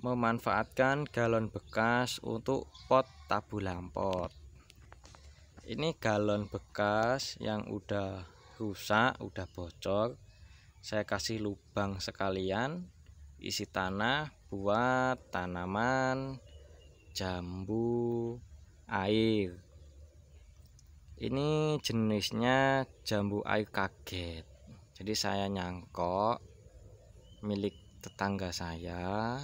memanfaatkan galon bekas untuk pot tabu lampot ini galon bekas yang udah rusak udah bocor saya kasih lubang sekalian isi tanah buat tanaman jambu air ini jenisnya jambu air kaget jadi saya nyangkok milik tetangga saya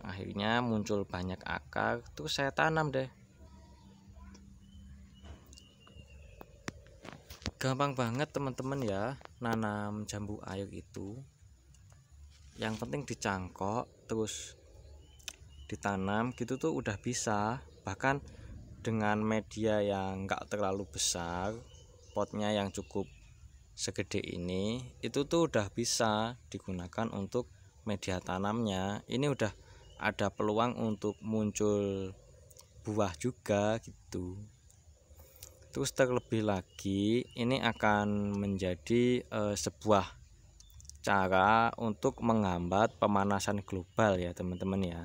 akhirnya muncul banyak akar terus saya tanam deh gampang banget teman-teman ya nanam jambu air itu yang penting dicangkok terus ditanam gitu tuh udah bisa bahkan dengan media yang enggak terlalu besar potnya yang cukup segede ini itu tuh udah bisa digunakan untuk media tanamnya ini udah ada peluang untuk muncul buah juga gitu terus terlebih lagi ini akan menjadi e, sebuah cara untuk menghambat pemanasan global ya teman-teman ya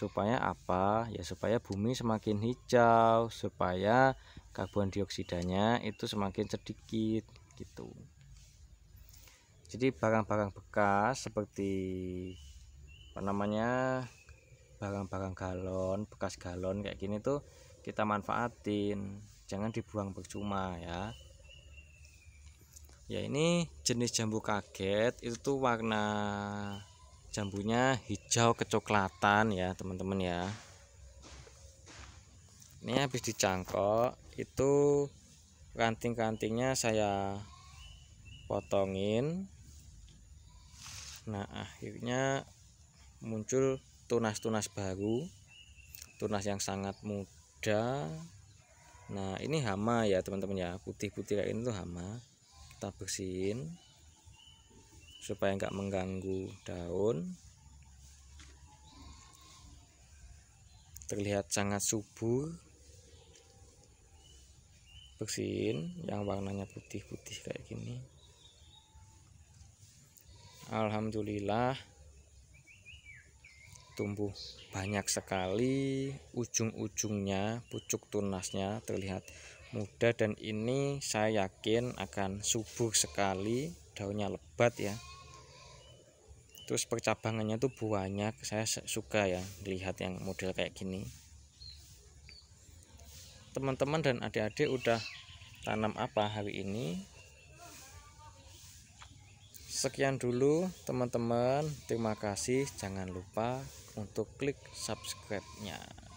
supaya apa ya supaya bumi semakin hijau supaya karbon dioksidanya itu semakin sedikit gitu jadi barang-barang bekas seperti apa namanya barang-barang galon bekas galon kayak gini tuh kita manfaatin jangan dibuang percuma ya ya ini jenis jambu kaget itu tuh warna jambunya hijau kecoklatan ya teman-teman ya ini habis dicangkok itu ranting-rantingnya saya potongin nah akhirnya muncul tunas-tunas baru tunas yang sangat muda nah ini hama ya teman-teman ya putih-putih kayak ini tuh hama kita bersihin supaya nggak mengganggu daun terlihat sangat subur bersihin yang warnanya putih-putih kayak gini Alhamdulillah tumbuh banyak sekali ujung-ujungnya pucuk tunasnya terlihat muda dan ini saya yakin akan subur sekali daunnya lebat ya terus percabangannya tuh banyak saya suka ya lihat yang model kayak gini teman-teman dan adik-adik udah tanam apa hari ini Sekian dulu teman-teman. Terima kasih. Jangan lupa untuk klik subscribe-nya.